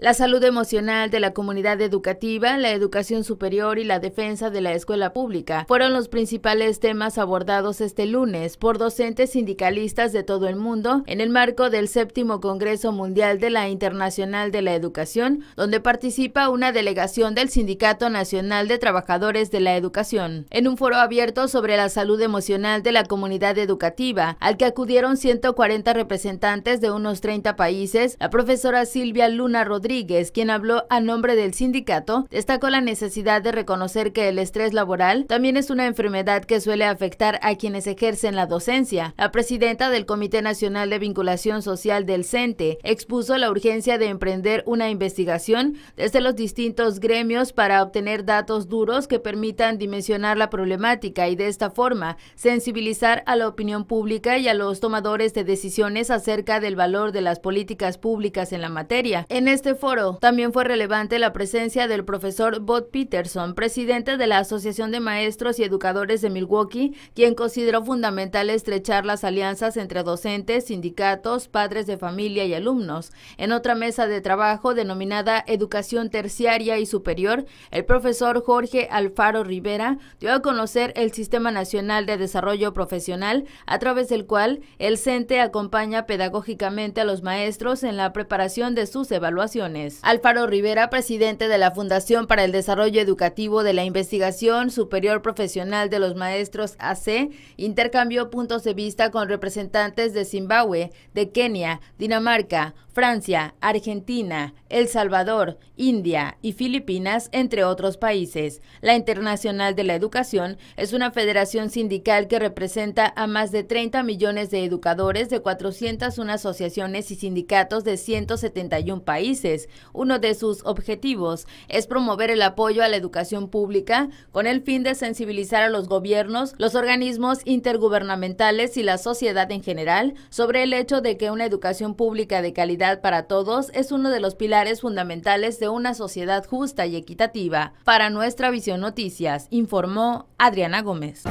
La salud emocional de la comunidad educativa, la educación superior y la defensa de la escuela pública fueron los principales temas abordados este lunes por docentes sindicalistas de todo el mundo en el marco del séptimo Congreso Mundial de la Internacional de la Educación, donde participa una delegación del Sindicato Nacional de Trabajadores de la Educación, en un foro abierto sobre la salud emocional de la comunidad educativa, al que acudieron 140 representantes de unos 30 países, la profesora Silvia Luna Rodríguez Rodríguez, quien habló a nombre del sindicato, destacó la necesidad de reconocer que el estrés laboral también es una enfermedad que suele afectar a quienes ejercen la docencia. La presidenta del Comité Nacional de Vinculación Social del CENTE expuso la urgencia de emprender una investigación desde los distintos gremios para obtener datos duros que permitan dimensionar la problemática y de esta forma sensibilizar a la opinión pública y a los tomadores de decisiones acerca del valor de las políticas públicas en la materia. En este también fue relevante la presencia del profesor Bob Peterson, presidente de la Asociación de Maestros y Educadores de Milwaukee, quien consideró fundamental estrechar las alianzas entre docentes, sindicatos, padres de familia y alumnos. En otra mesa de trabajo denominada Educación Terciaria y Superior, el profesor Jorge Alfaro Rivera dio a conocer el Sistema Nacional de Desarrollo Profesional, a través del cual el CENTE acompaña pedagógicamente a los maestros en la preparación de sus evaluaciones Alfaro Rivera, presidente de la Fundación para el Desarrollo Educativo de la Investigación Superior Profesional de los Maestros AC, intercambió puntos de vista con representantes de Zimbabue, de Kenia, Dinamarca, Francia, Argentina, El Salvador, India y Filipinas, entre otros países. La Internacional de la Educación es una federación sindical que representa a más de 30 millones de educadores de 401 asociaciones y sindicatos de 171 países. Uno de sus objetivos es promover el apoyo a la educación pública con el fin de sensibilizar a los gobiernos, los organismos intergubernamentales y la sociedad en general sobre el hecho de que una educación pública de calidad para todos es uno de los pilares fundamentales de una sociedad justa y equitativa. Para nuestra visión noticias, informó Adriana Gómez.